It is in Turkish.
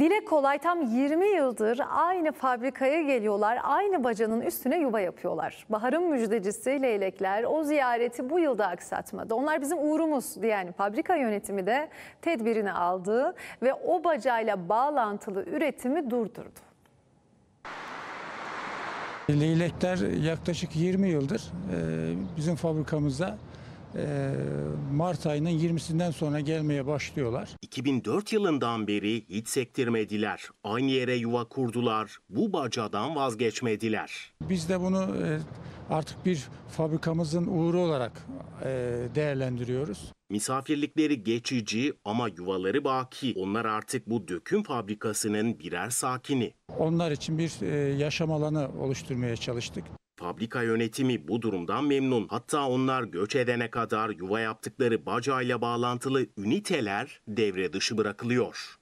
Dile kolay tam 20 yıldır aynı fabrikaya geliyorlar, aynı bacanın üstüne yuva yapıyorlar. Bahar'ın müjdecisi leylekler o ziyareti bu yılda aksatmadı. Onlar bizim uğrumuz yani fabrika yönetimi de tedbirini aldı ve o bacayla bağlantılı üretimi durdurdu. Leylekler yaklaşık 20 yıldır bizim fabrikamızda ee, Mart ayının 20'sinden sonra gelmeye başlıyorlar. 2004 yılından beri hiç sektirmediler. Aynı yere yuva kurdular. Bu bacadan vazgeçmediler. Biz de bunu e, artık bir fabrikamızın uğru olarak e, değerlendiriyoruz. Misafirlikleri geçici ama yuvaları baki. Onlar artık bu döküm fabrikasının birer sakini. Onlar için bir e, yaşam alanı oluşturmaya çalıştık. Fabrika yönetimi bu durumdan memnun. Hatta onlar göç edene kadar yuva yaptıkları bacayla bağlantılı üniteler devre dışı bırakılıyor.